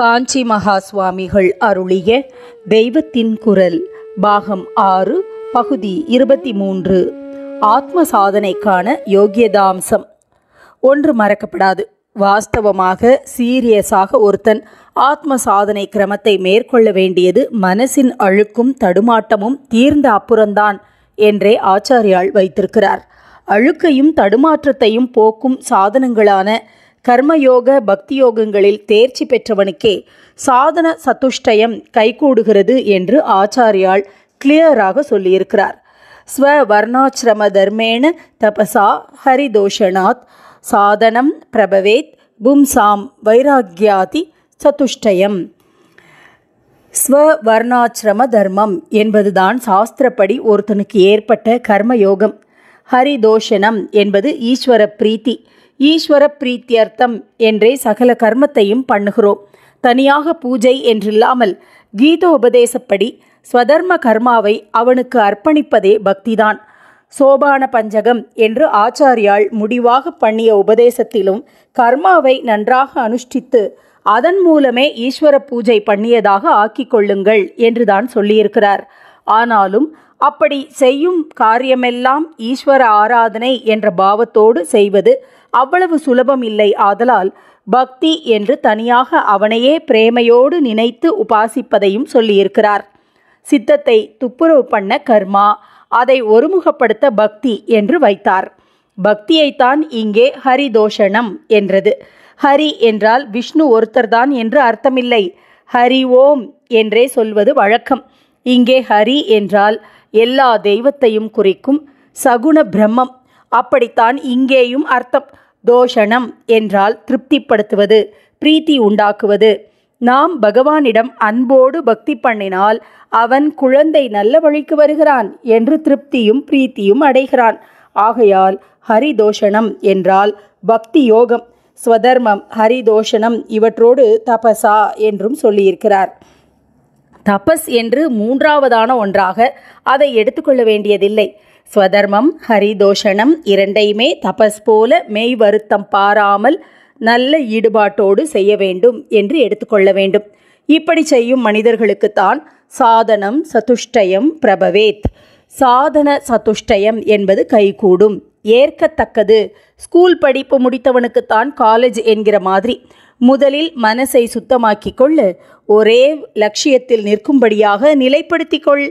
காஞ்சி மகா சுவாமிகள் அருளிய தெய்வத்தின் குரல் பாகம் ஆறு பகுதி இருபத்தி மூன்று ஆத்ம சாதனைக்கான யோகியதாம்சம் ஒன்று மறக்கப்படாது வாஸ்தவமாக சீரியஸாக ஒருத்தன் ஆத்ம சாதனை கிரமத்தை மேற்கொள்ள வேண்டியது மனசின் அழுக்கும் தடுமாட்டமும் தீர்ந்த அப்புறம்தான் என்றே ஆச்சாரியால் வைத்திருக்கிறார் அழுக்கையும் தடுமாற்றத்தையும் போக்கும் சாதனங்களான கர்மயோக பக்தி யோகங்களில் தேர்ச்சி பெற்றவனுக்கே சாதன சத்துஷ்டயம் கைகூடுகிறது என்று ஆச்சாரியால் கிளியராக சொல்லியிருக்கிறார் ஸ்வ வர்ணாசிரம தர்மேண தபசா ஹரிதோஷனாத் சாதனம் பிரபவேத் பும்சாம் வைராக்கியாதி ஸ்வ வர்ணாசிரம தர்மம் என்பதுதான் சாஸ்திரப்படி ஒருத்தனுக்கு ஏற்பட்ட கர்மயோகம் ஹரிதோஷனம் என்பது ஈஸ்வர பிரீத்தி ஈஸ்வர பிரீத்தியர்த்தம் என்றே சகல கர்மத்தையும் பண்ணுகிறோம் தனியாக பூஜை என்றில்லாமல் கீத உபதேசப்படி ஸ்வதர்ம கர்மாவை அவனுக்கு அர்ப்பணிப்பதே பக்திதான் சோபான பஞ்சகம் என்று ஆச்சாரியால் முடிவாக பண்ணிய உபதேசத்திலும் கர்மாவை நன்றாக அனுஷ்டித்து அதன் மூலமே ஈஸ்வர பூஜை பண்ணியதாக ஆக்கிக் கொள்ளுங்கள் என்றுதான் சொல்லியிருக்கிறார் ஆனாலும் அப்படி செய்யும் காரியமெல்லாம் ஈஸ்வர ஆராதனை என்ற பாவத்தோடு செய்வது அவ்வளவு சுலபம் இல்லை ஆதலால் பக்தி என்று தனியாக அவனையே பிரேமையோடு நினைத்து உபாசிப்பதையும் சொல்லியிருக்கிறார் சித்தத்தை துப்புரவு பண்ண கர்மா அதை ஒருமுகப்படுத்த பக்தி என்று வைத்தார் பக்தியைத்தான் இங்கே ஹரிதோஷணம் என்றது ஹரி என்றால் விஷ்ணு ஒருத்தர்தான் என்று அர்த்தமில்லை ஹரி ஓம் என்றே சொல்வது வழக்கம் இங்கே ஹரி என்றால் எல்லா தெய்வத்தையும் குறிக்கும் சகுண பிரம்மம் அப்படித்தான் இங்கேயும் அர்த்தம் தோஷணம் என்றால் திருப்திப்படுத்துவது பிரீத்தி உண்டாக்குவது நாம் பகவானிடம் அன்போடு பக்தி பண்ணினால் அவன் குழந்தை நல்ல வழிக்கு வருகிறான் என்று திருப்தியும் பிரீத்தியும் அடைகிறான் ஆகையால் ஹரிதோஷணம் என்றால் பக்தி யோகம் ஸ்வதர்மம் ஹரிதோஷணம் இவற்றோடு தபசா என்றும் சொல்லியிருக்கிறார் தபஸ் என்று மூன்றாவதான ஒன்றாக அதை எடுத்துக்கொள்ள வேண்டியதில்லை ஸ்வதர்மம் ஹரிதோஷணம் இரண்டையுமே தபஸ் போல மெய் வருத்தம் பாராமல் நல்ல ஈடுபாட்டோடு செய்ய வேண்டும் என்று எடுத்துக்கொள்ள வேண்டும் இப்படி செய்யும் மனிதர்களுக்குத்தான் சாதனம் சதுஷ்டயம் பிரபவேத் சாதன சதுஷ்டயம் என்பது கைகூடும் ஏற்கத்தக்கது ஸ்கூல் படிப்பு முடித்தவனுக்குத்தான் காலேஜ் என்கிற மாதிரி முதலில் மனசை சுத்தமாக்கி கொள்ள ஒரே லட்சியத்தில் நிற்கும்படியாக நிலைப்படுத்தி கொள்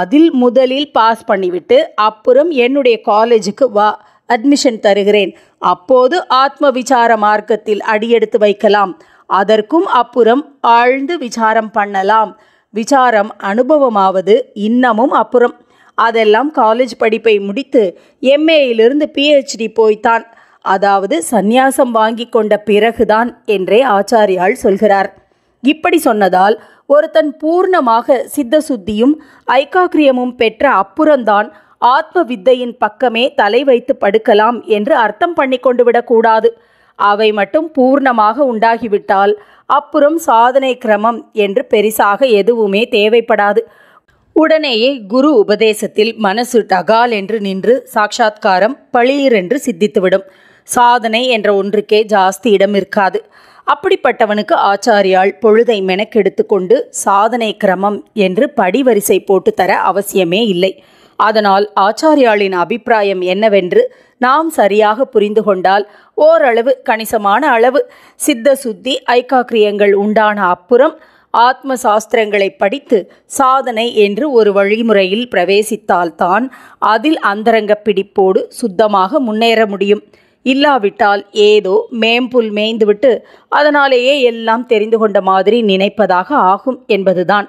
அதில் முதலில் பாஸ் பண்ணிவிட்டு அப்புறம் என்னுடைய காலேஜுக்கு வா அட்மிஷன் தருகிறேன் அப்போது ஆத்ம விசார மார்க்கத்தில் அடியெடுத்து வைக்கலாம் அதற்கும் அப்புறம் ஆழ்ந்து விசாரம் பண்ணலாம் விசாரம் அனுபவமாவது இன்னமும் அப்புறம் அதெல்லாம் காலேஜ் படிப்பை முடித்து எம்ஏயிலிருந்து பிஹெச்டி போய்த்தான் அதாவது சந்நியாசம் வாங்கி கொண்ட பிறகுதான் என்றே ஆச்சாரியால் சொல்கிறார் இப்படி சொன்னதால் ஒருத்தன் பூர்ணமாக சித்த சுத்தியும் ஐக்காக்கிரியமும் பெற்ற அப்புறம்தான் ஆத்ம வித்தையின் பக்கமே தலை வைத்து படுக்கலாம் என்று அர்த்தம் பண்ணி கொண்டு விடக்கூடாது அவை மட்டும் பூர்ணமாக உண்டாகிவிட்டால் அப்புறம் சாதனை கிரமம் என்று பெரிசாக எதுவுமே தேவைப்படாது உடனேயே குரு உபதேசத்தில் மனசு டகால் என்று நின்று சாட்சாத்காரம் என்று சித்தித்துவிடும் சாதனை என்ற ஒன்றுக்கே ஜாஸ்தி இடம் இருக்காது அப்படிப்பட்டவனுக்கு ஆச்சாரியால் பொழுதை மெனக்கெடுத்து கொண்டு சாதனை கிரமம் என்று படிவரிசை போட்டு தர அவசியமே இல்லை அதனால் ஆச்சாரியாளின் அபிப்பிராயம் என்னவென்று நாம் சரியாக புரிந்து கொண்டால் ஓரளவு கணிசமான அளவு சித்த சுத்தி ஐக்காக்கிரியங்கள் உண்டான அப்புறம் ஆத்ம சாஸ்திரங்களை படித்து சாதனை என்று ஒரு வழிமுறையில் பிரவேசித்தால்தான் அதில் அந்தரங்க பிடிப்போடு சுத்தமாக முன்னேற முடியும் இல்லாவிட்டால் ஏதோ மேம்புல் மேய்ந்துவிட்டு அதனாலேயே எல்லாம் தெரிந்து கொண்ட மாதிரி நினைப்பதாக ஆகும் என்பதுதான்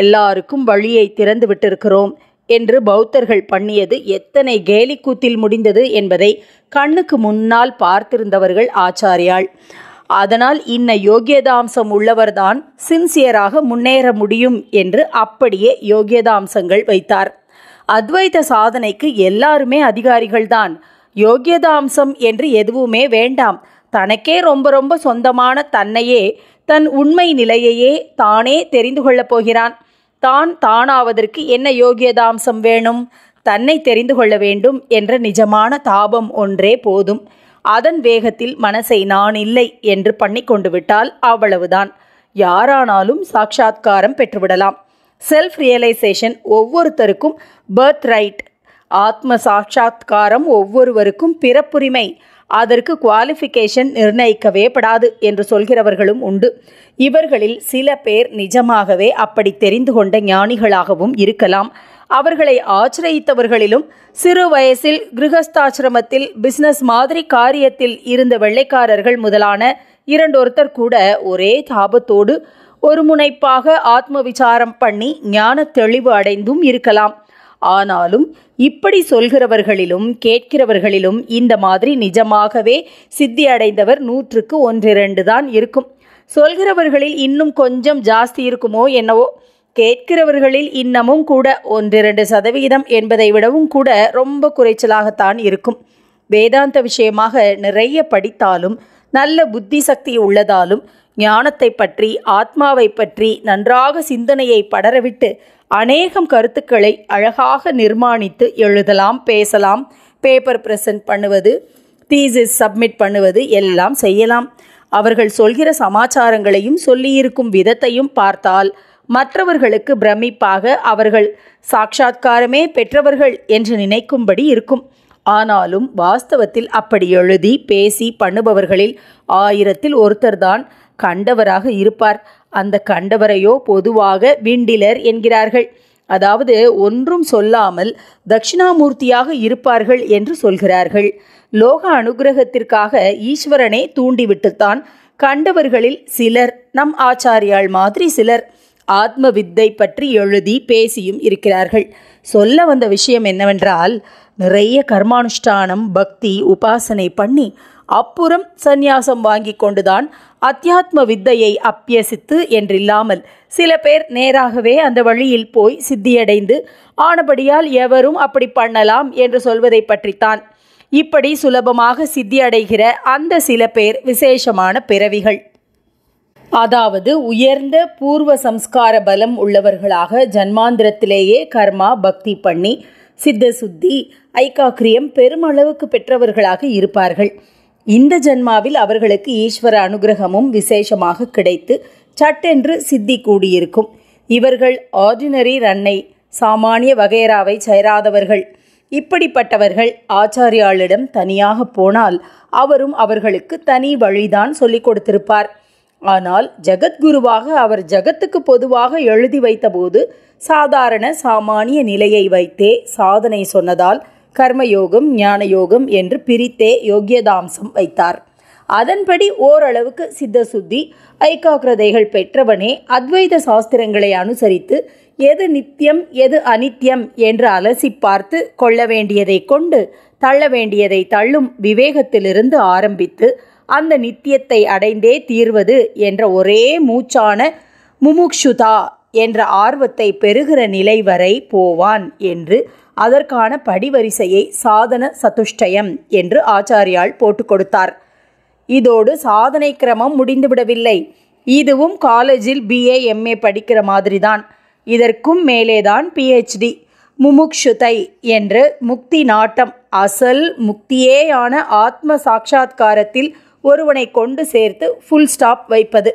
எல்லாருக்கும் வழியை திறந்து விட்டிருக்கிறோம் என்று பௌத்தர்கள் பண்ணியது எத்தனை கேலிக்கூத்தில் முடிந்தது என்பதை கண்ணுக்கு முன்னால் பார்த்திருந்தவர்கள் ஆச்சாரியாள் அதனால் இன்ன யோகியதாம்சம் உள்ளவர்தான் சின்சியராக முன்னேற முடியும் என்று அப்படியே யோகியதாம்சங்கள் வைத்தார் அத்வைத சாதனைக்கு எல்லாருமே அதிகாரிகள்தான் யோகியதாம்சம் என்று எதுவுமே வேண்டாம் தனக்கே ரொம்ப ரொம்ப சொந்தமான தன்னையே தன் உண்மை நிலையையே தானே தெரிந்து கொள்ளப் போகிறான் தான் தானாவதற்கு என்ன யோகியதாம்சம் வேணும் தன்னை தெரிந்து கொள்ள வேண்டும் என்ற நிஜமான தாபம் ஒன்றே போதும் அதன் வேகத்தில் மனசை நான் இல்லை என்று பண்ணி கொண்டு விட்டால் அவ்வளவுதான் யாரானாலும் சாட்சா்காரம் பெற்றுவிடலாம் செல்ஃப் ரியலைசேஷன் ஒவ்வொருத்தருக்கும் பர்த் ரைட் ஆத்ம சாட்சா்காரம் ஒவ்வொருவருக்கும் பிறப்புரிமை அதற்கு குவாலிஃபிகேஷன் நிர்ணயிக்கவே படாது என்று சொல்கிறவர்களும் உண்டு இவர்களில் சில பேர் நிஜமாகவே அப்படி தெரிந்து கொண்ட ஞானிகளாகவும் இருக்கலாம் அவர்களை ஆச்சரியித்தவர்களிலும் சிறு வயசில் கிருகஸ்தாசிரமத்தில் பிசினஸ் மாதிரி காரியத்தில் இருந்த வெள்ளைக்காரர்கள் முதலான இரண்டொருத்தர் கூட ஒரே தாபத்தோடு முனைப்பாக ஆத்ம விசாரம் பண்ணி ஞான தெளிவு அடைந்தும் இருக்கலாம் ஆனாலும் இப்படி சொல்கிறவர்களிலும் கேட்கிறவர்களிலும் இந்த மாதிரி நிஜமாகவே சித்தி அடைந்தவர் நூற்றுக்கு ஒன்றிரண்டு தான் இருக்கும் சொல்கிறவர்களில் இன்னும் கொஞ்சம் ஜாஸ்தி இருக்குமோ என்னவோ கேட்கிறவர்களில் இன்னமும் கூட ஒன்றிரண்டு சதவீதம் என்பதை விடவும் கூட ரொம்ப குறைச்சலாகத்தான் இருக்கும் வேதாந்த விஷயமாக நிறைய படித்தாலும் நல்ல புத்தி சக்தி உள்ளதாலும் ஞானத்தை பற்றி ஆத்மாவை பற்றி நன்றாக சிந்தனையை படரவிட்டு அநேகம் கருத்துக்களை அழகாக நிர்மாணித்து எழுதலாம் பேசலாம் பேப்பர் ப்ரெசன்ட் பண்ணுவது தீசிஸ் சப்மிட் பண்ணுவது எல்லாம் செய்யலாம் அவர்கள் சொல்கிற சமாச்சாரங்களையும் சொல்லியிருக்கும் விதத்தையும் பார்த்தால் மற்றவர்களுக்கு பிரமிப்பாக அவர்கள் சாட்சா்காரமே பெற்றவர்கள் என்று நினைக்கும்படி இருக்கும் ஆனாலும் வாஸ்தவத்தில் அப்படி எழுதி பேசி பண்ணுபவர்களில் ஆயிரத்தில் ஒருத்தர்தான் கண்டவராக இருப்பார் அந்த கண்டவரையோ பொதுவாக விண்டிலர் என்கிறார்கள் அதாவது ஒன்றும் சொல்லாமல் தட்சிணாமூர்த்தியாக இருப்பார்கள் என்று சொல்கிறார்கள் லோக அனுகிரகத்திற்காக ஈஸ்வரனை தூண்டிவிட்டுத்தான் கண்டவர்களில் சிலர் நம் ஆச்சாரியால் மாதிரி சிலர் ஆத்ம வித்தை பற்றி எழுதி பேசியும் இருக்கிறார்கள் சொல்ல வந்த விஷயம் என்னவென்றால் நிறைய கர்மானுஷ்டானம் பக்தி உபாசனை பண்ணி அப்புறம் சந்நியாசம் வாங்கி கொண்டுதான் அத்தியாத்ம வித்தையை அப்பியசித்து என்றில்லாமல் சில பேர் நேராகவே அந்த வழியில் போய் சித்தியடைந்து ஆனபடியால் எவரும் அப்படி பண்ணலாம் என்று சொல்வதை பற்றித்தான் இப்படி சுலபமாக சித்தியடைகிற அந்த சில பேர் விசேஷமான பிறவிகள் அதாவது உயர்ந்த பூர்வ சம்ஸ்கார பலம் உள்ளவர்களாக ஜன்மாந்திரத்திலேயே கர்மா பக்தி பண்ணி சித்த சுத்தி ஐக்காக்கிரியம் பெருமளவுக்கு பெற்றவர்களாக இருப்பார்கள் இந்த ஜென்மாவில் அவர்களுக்கு ஈஸ்வர அனுகிரகமும் விசேஷமாக கிடைத்து சட்டென்று சித்தி கூடியிருக்கும் இவர்கள் ஆர்டினரி ரன்னை சாமானிய வகையராவை சேராதவர்கள் இப்படிப்பட்டவர்கள் ஆச்சாரியாளிடம் தனியாக போனால் அவரும் அவர்களுக்கு தனி வழிதான் சொல்லிக் கொடுத்திருப்பார் ஆனால் ஜெகத்குருவாக அவர் ஜகத்துக்கு பொதுவாக எழுதி வைத்தபோது சாதாரண சாமானிய நிலையை வைத்தே சாதனை சொன்னதால் கர்மயோகம் ஞானயோகம் என்று பிரித்தே யோக்கியதாம்சம் வைத்தார் அதன்படி ஓரளவுக்கு சித்த சுத்தி ஐக்காகிரதைகள் பெற்றவனே அத்வைத சாஸ்திரங்களை அனுசரித்து எது நித்தியம் எது அனித்யம் என்று அலசி பார்த்து கொள்ள வேண்டியதை கொண்டு தள்ள வேண்டியதை தள்ளும் விவேகத்திலிருந்து ஆரம்பித்து அந்த நித்தியத்தை அடைந்தே தீர்வது என்ற ஒரே மூச்சான முமுக்ஷுதா என்ற ஆர்வத்தை பெறுகிற நிலை வரை போவான் என்று அதற்கான படிவரிசையை சாதன சதுஷ்டயம் என்று ஆச்சாரியால் போட்டு கொடுத்தார் இதோடு சாதனை கிரமம் முடிந்துவிடவில்லை இதுவும் காலேஜில் பிஏ எம்ஏ படிக்கிற மாதிரிதான் இதற்கும் மேலேதான் பிஹெச்டி முமுக்ஷுதை என்று முக்தி நாட்டம் அசல் முக்தியேயான ஆத்ம சாட்சா்காரத்தில் ஒருவனை கொண்டு சேர்த்து ஃபுல் ஸ்டாப் வைப்பது